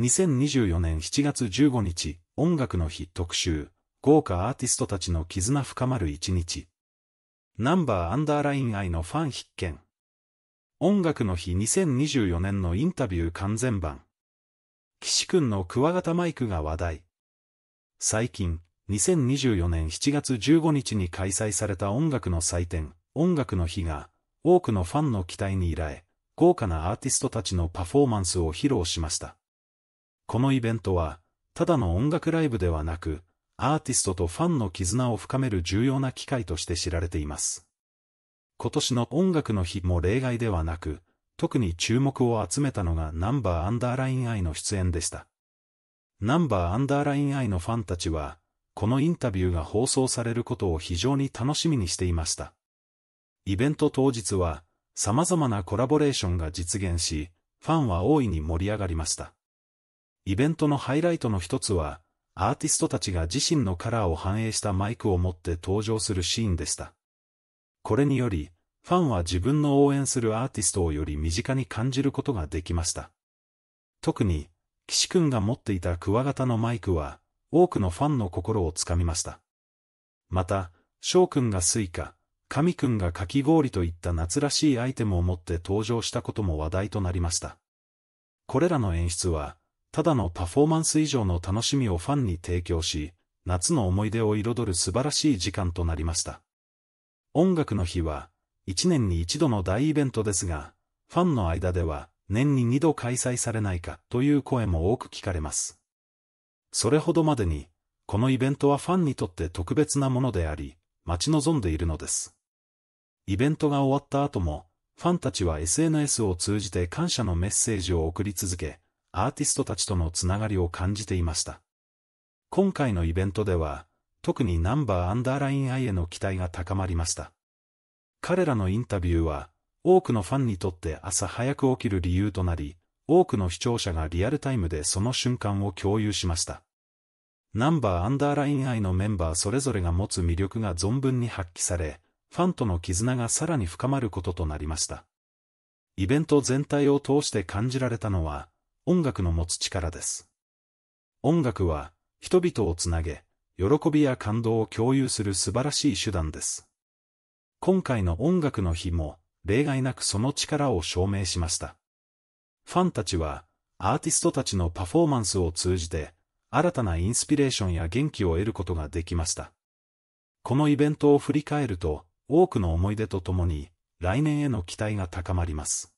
2024年7月15日、音楽の日特集、豪華アーティストたちの絆深まる一日。ナンバーアンダーライン愛のファン必見。音楽の日2024年のインタビュー完全版。岸くんのクワガタマイクが話題。最近、2024年7月15日に開催された音楽の祭典、音楽の日が、多くのファンの期待に依頼、豪華なアーティストたちのパフォーマンスを披露しました。このイベントは、ただの音楽ライブではなく、アーティストとファンの絆を深める重要な機会として知られています。今年の音楽の日も例外ではなく、特に注目を集めたのがナンバーアンダーラインアイの出演でした。ナンバーアンダーラインアイのファンたちは、このインタビューが放送されることを非常に楽しみにしていました。イベント当日は、様々なコラボレーションが実現し、ファンは大いに盛り上がりました。イベントのハイライトの一つは、アーティストたちが自身のカラーを反映したマイクを持って登場するシーンでした。これにより、ファンは自分の応援するアーティストをより身近に感じることができました。特に、岸くんが持っていたクワガタのマイクは、多くのファンの心をつかみました。また、翔くんがスイカ、神くんがかき氷といった夏らしいアイテムを持って登場したことも話題となりました。これらの演出は、ただのパフォーマンス以上の楽しみをファンに提供し、夏の思い出を彩る素晴らしい時間となりました。音楽の日は、一年に一度の大イベントですが、ファンの間では、年に二度開催されないかという声も多く聞かれます。それほどまでに、このイベントはファンにとって特別なものであり、待ち望んでいるのです。イベントが終わった後も、ファンたちは SNS を通じて感謝のメッセージを送り続け、アーティストたちとのつながりを感じていました。今回のイベントでは、特にナンバーアンダーラインイへの期待が高まりました。彼らのインタビューは、多くのファンにとって朝早く起きる理由となり、多くの視聴者がリアルタイムでその瞬間を共有しました。ナンバーアンダーラインイのメンバーそれぞれが持つ魅力が存分に発揮され、ファンとの絆がさらに深まることとなりました。イベント全体を通して感じられたのは、音楽の持つ力です。音楽は、人々をつなげ、喜びや感動を共有する素晴らしい手段です。今回の音楽の日も、例外なくその力を証明しました。ファンたちは、アーティストたちのパフォーマンスを通じて、新たなインスピレーションや元気を得ることができました。このイベントを振り返ると、多くの思い出とともに、来年への期待が高まります。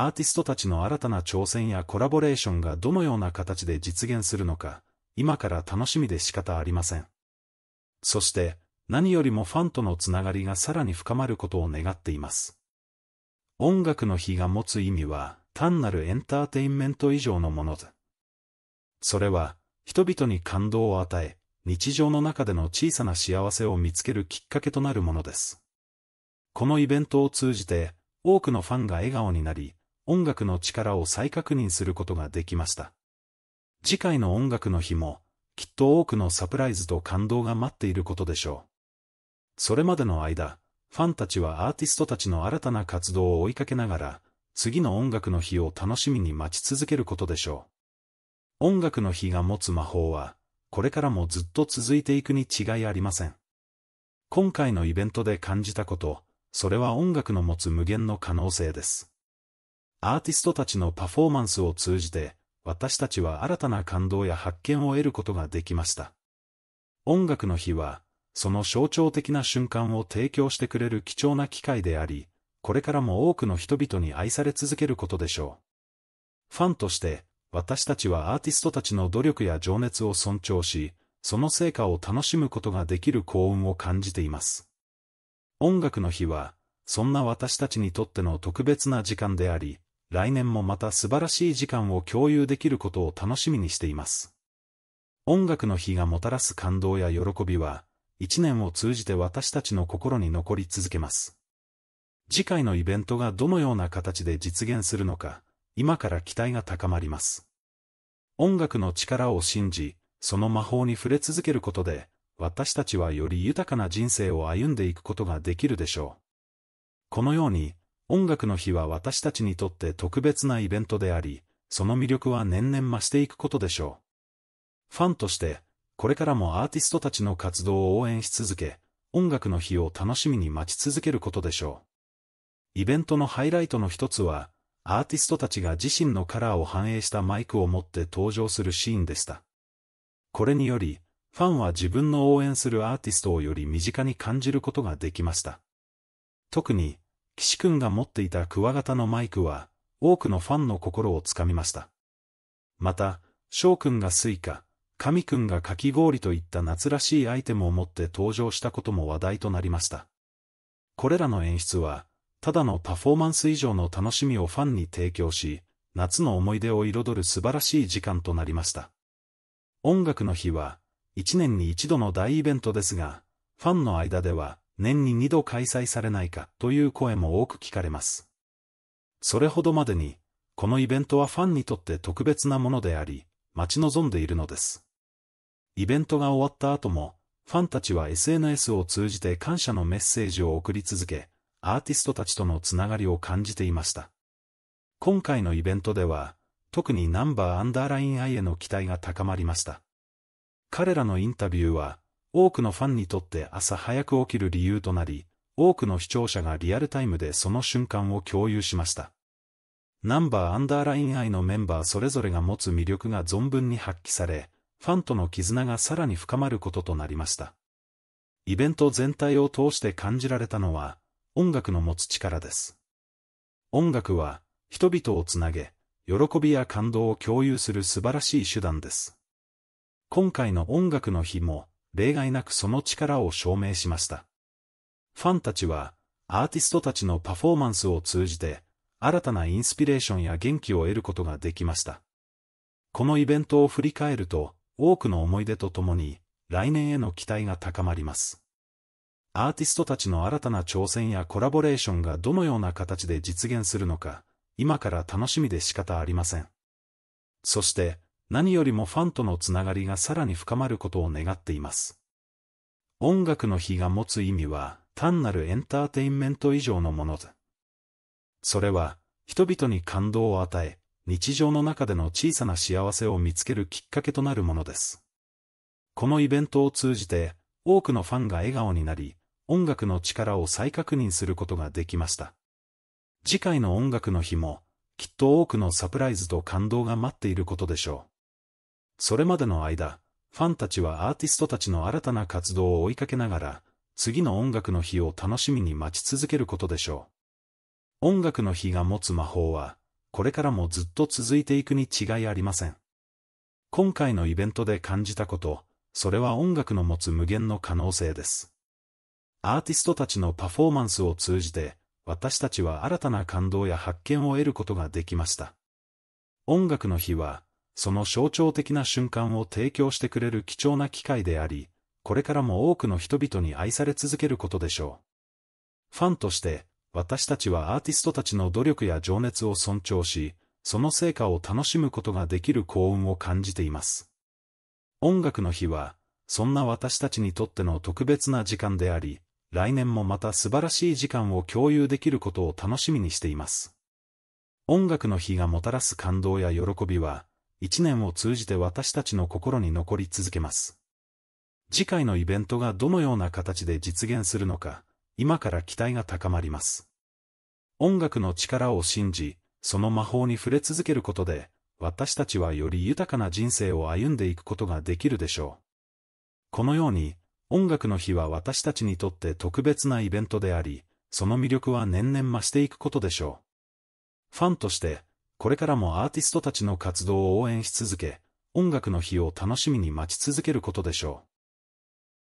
アーティストたちの新たな挑戦やコラボレーションがどのような形で実現するのか、今から楽しみで仕方ありません。そして、何よりもファンとのつながりがさらに深まることを願っています。音楽の日が持つ意味は、単なるエンターテインメント以上のものだ。それは、人々に感動を与え、日常の中での小さな幸せを見つけるきっかけとなるものです。このイベントを通じて、多くのファンが笑顔になり、音楽の力を再確認することができました。次回の音楽の日も、きっと多くのサプライズと感動が待っていることでしょう。それまでの間、ファンたちはアーティストたちの新たな活動を追いかけながら、次の音楽の日を楽しみに待ち続けることでしょう。音楽の日が持つ魔法は、これからもずっと続いていくに違いありません。今回のイベントで感じたこと、それは音楽の持つ無限の可能性です。アーティストたちのパフォーマンスを通じて、私たちは新たな感動や発見を得ることができました。音楽の日は、その象徴的な瞬間を提供してくれる貴重な機会であり、これからも多くの人々に愛され続けることでしょう。ファンとして、私たちはアーティストたちの努力や情熱を尊重し、その成果を楽しむことができる幸運を感じています。音楽の日は、そんな私たちにとっての特別な時間であり、来年もまた素晴らしい時間を共有できることを楽しみにしています。音楽の日がもたらす感動や喜びは、一年を通じて私たちの心に残り続けます。次回のイベントがどのような形で実現するのか、今から期待が高まります。音楽の力を信じ、その魔法に触れ続けることで、私たちはより豊かな人生を歩んでいくことができるでしょう。このように、音楽の日は私たちにとって特別なイベントであり、その魅力は年々増していくことでしょう。ファンとして、これからもアーティストたちの活動を応援し続け、音楽の日を楽しみに待ち続けることでしょう。イベントのハイライトの一つは、アーティストたちが自身のカラーを反映したマイクを持って登場するシーンでした。これにより、ファンは自分の応援するアーティストをより身近に感じることができました。特に、岸くんが持っていたクワガタのマイクは、多くのファンの心をつかみました。また、翔くんがスイカ、神くんがかき氷といった夏らしいアイテムを持って登場したことも話題となりました。これらの演出は、ただのパフォーマンス以上の楽しみをファンに提供し、夏の思い出を彩る素晴らしい時間となりました。音楽の日は、一年に一度の大イベントですが、ファンの間では、年に2度開催されないかという声も多く聞かれます。それほどまでに、このイベントはファンにとって特別なものであり、待ち望んでいるのです。イベントが終わった後も、ファンたちは SNS を通じて感謝のメッセージを送り続け、アーティストたちとのつながりを感じていました。今回のイベントでは、特にナンバーアンダーライン I への期待が高まりました。彼らのインタビューは、多くのファンにとって朝早く起きる理由となり、多くの視聴者がリアルタイムでその瞬間を共有しました。ナンバーアンダーライン愛のメンバーそれぞれが持つ魅力が存分に発揮され、ファンとの絆がさらに深まることとなりました。イベント全体を通して感じられたのは、音楽の持つ力です。音楽は、人々をつなげ、喜びや感動を共有する素晴らしい手段です。今回の音楽の日も、例外なくその力を証明しました。ファンたちは、アーティストたちのパフォーマンスを通じて、新たなインスピレーションや元気を得ることができました。このイベントを振り返ると、多くの思い出とともに、来年への期待が高まります。アーティストたちの新たな挑戦やコラボレーションがどのような形で実現するのか、今から楽しみで仕方ありません。そして、何よりもファンとのつながりがさらに深まることを願っています。音楽の日が持つ意味は、単なるエンターテインメント以上のものだ。それは、人々に感動を与え、日常の中での小さな幸せを見つけるきっかけとなるものです。このイベントを通じて、多くのファンが笑顔になり、音楽の力を再確認することができました。次回の音楽の日も、きっと多くのサプライズと感動が待っていることでしょう。それまでの間、ファンたちはアーティストたちの新たな活動を追いかけながら、次の音楽の日を楽しみに待ち続けることでしょう。音楽の日が持つ魔法は、これからもずっと続いていくに違いありません。今回のイベントで感じたこと、それは音楽の持つ無限の可能性です。アーティストたちのパフォーマンスを通じて、私たちは新たな感動や発見を得ることができました。音楽の日は、その象徴的な瞬間を提供してくれる貴重な機会であり、これからも多くの人々に愛され続けることでしょう。ファンとして、私たちはアーティストたちの努力や情熱を尊重し、その成果を楽しむことができる幸運を感じています。音楽の日は、そんな私たちにとっての特別な時間であり、来年もまた素晴らしい時間を共有できることを楽しみにしています。音楽の日がもたらす感動や喜びは、一年を通じて私たちの心に残り続けます。次回のイベントがどのような形で実現するのか、今から期待が高まります。音楽の力を信じ、その魔法に触れ続けることで、私たちはより豊かな人生を歩んでいくことができるでしょう。このように、音楽の日は私たちにとって特別なイベントであり、その魅力は年々増していくことでしょう。ファンとして、これからもアーティストたちの活動を応援し続け、音楽の日を楽しみに待ち続けることでしょう。